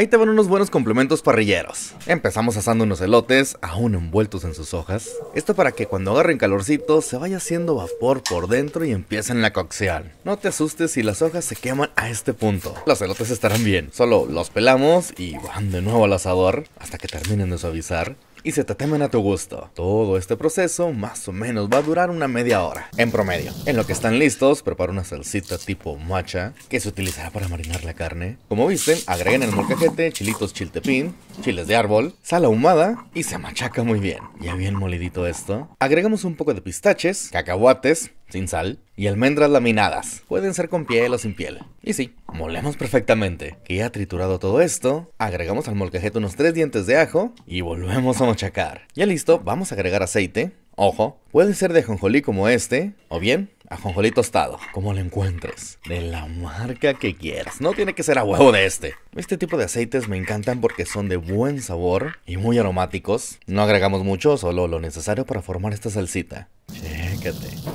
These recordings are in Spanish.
Ahí te van unos buenos complementos parrilleros. Empezamos asando unos elotes, aún envueltos en sus hojas. Esto para que cuando agarren calorcito se vaya haciendo vapor por dentro y empiecen la cocción. No te asustes si las hojas se queman a este punto. Los elotes estarán bien, solo los pelamos y van de nuevo al asador hasta que terminen de suavizar y se te temen a tu gusto. Todo este proceso más o menos va a durar una media hora, en promedio. En lo que están listos, preparo una salsita tipo macha que se utilizará para marinar la carne. Como visten, agreguen el molcajete, chilitos chiltepín, chiles de árbol, sal ahumada y se machaca muy bien. Ya bien molidito esto. Agregamos un poco de pistaches, cacahuates, sin sal y almendras laminadas. Pueden ser con piel o sin piel. Y sí, molemos perfectamente. ya triturado todo esto, agregamos al molcajete unos tres dientes de ajo y volvemos a machacar. Ya listo, vamos a agregar aceite. Ojo, puede ser de ajonjolí como este, o bien ajonjolí tostado, como lo encuentres, de la marca que quieras. No tiene que ser a huevo de este. Este tipo de aceites me encantan porque son de buen sabor y muy aromáticos. No agregamos mucho, solo lo necesario para formar esta salsita.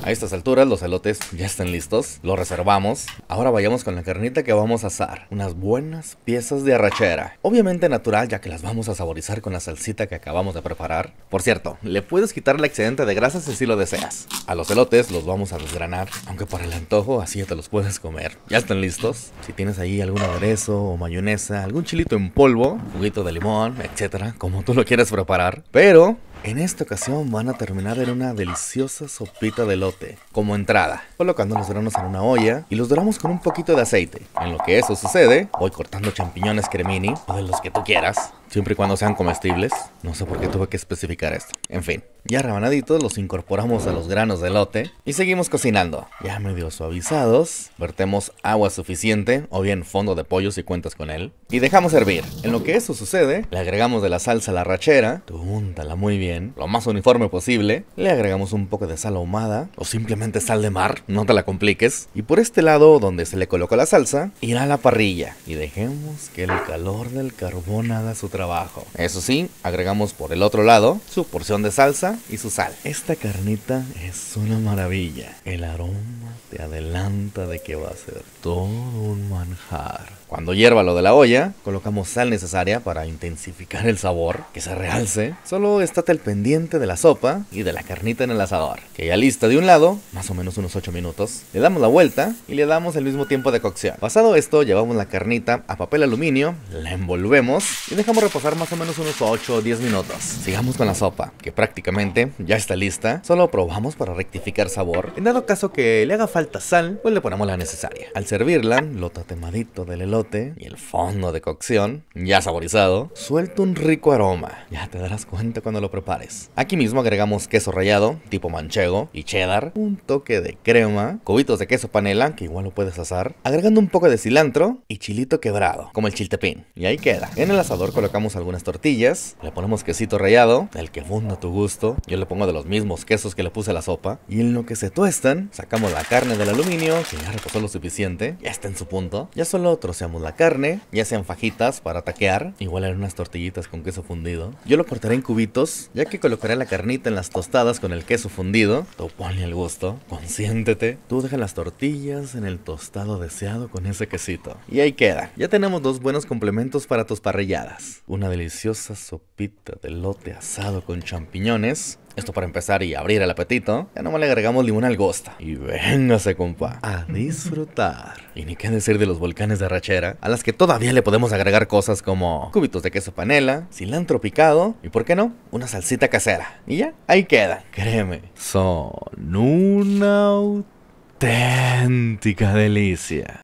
A estas alturas los elotes ya están listos, los reservamos. Ahora vayamos con la carnita que vamos a asar, unas buenas piezas de arrachera. Obviamente natural ya que las vamos a saborizar con la salsita que acabamos de preparar. Por cierto, le puedes quitar el excedente de grasa si lo deseas. A los elotes los vamos a desgranar, aunque por el antojo así ya te los puedes comer. Ya están listos. Si tienes ahí algún aderezo o mayonesa, algún chilito en polvo, juguito de limón, etcétera, como tú lo quieres preparar. Pero en esta ocasión van a terminar en una deliciosa sopita de lote como entrada, colocando los granos en una olla y los doramos con un poquito de aceite. En lo que eso sucede, voy cortando champiñones cremini o de los que tú quieras, siempre y cuando sean comestibles. No sé por qué tuve que especificar esto. En fin, ya rebanaditos los incorporamos a los granos de lote y seguimos cocinando. Ya medio suavizados, vertemos agua suficiente o bien fondo de pollo si cuentas con él y dejamos hervir. En lo que eso sucede, le agregamos de la salsa a la rachera, túntala muy bien, lo más uniforme posible, le agregamos un poco de sal ahumada o simplemente sal de mar, no te la compliques, y por este lado donde se le colocó la salsa, irá a la parrilla y dejemos que el calor del carbón haga su trabajo. Eso sí, agregamos por el otro lado su porción de salsa y su sal. Esta carnita es una maravilla. El aroma te adelanta de que va a ser todo un manjar. Cuando hierva lo de la olla, colocamos sal necesaria para intensificar el sabor, que se realce. Solo estate al pendiente de la sopa y de la carnita en el asador, que ya lista de un lado, más o menos unos 8 minutos. Le damos la vuelta y le damos el mismo tiempo de cocción. Pasado esto, llevamos la carnita a papel aluminio, la envolvemos y dejamos pasar más o menos unos 8 o 10 minutos. Sigamos con la sopa, que prácticamente ya está lista. Solo probamos para rectificar sabor. En dado caso que le haga falta sal, pues le ponemos la necesaria. Al servirla, lo tatemadito del elote y el fondo de cocción, ya saborizado, suelta un rico aroma. Ya te darás cuenta cuando lo prepares. Aquí mismo agregamos queso rallado, tipo manchego, y cheddar, un toque de crema, cubitos de queso panela, que igual lo puedes asar, agregando un poco de cilantro y chilito quebrado, como el chiltepín. Y ahí queda. En el asador colocamos sacamos algunas tortillas, le ponemos quesito rallado, el que funda a tu gusto. Yo le pongo de los mismos quesos que le puse a la sopa. Y en lo que se tuestan, sacamos la carne del aluminio, que ya reposó lo suficiente, ya está en su punto. Ya solo troceamos la carne, ya sean fajitas para taquear, igual en unas tortillitas con queso fundido. Yo lo cortaré en cubitos, ya que colocaré la carnita en las tostadas con el queso fundido. Tú ponle el gusto, consiéntete. Tú deja las tortillas en el tostado deseado con ese quesito. Y ahí queda. Ya tenemos dos buenos complementos para tus parrilladas una deliciosa sopita de lote asado con champiñones. Esto para empezar y abrir el apetito. Ya me le agregamos limón al gosta. Y véngase, compa, a disfrutar. Y ni qué decir de los volcanes de arrachera, a las que todavía le podemos agregar cosas como cubitos de queso panela, cilantro picado y, ¿por qué no? Una salsita casera. Y ya, ahí queda. Créeme, son una auténtica delicia.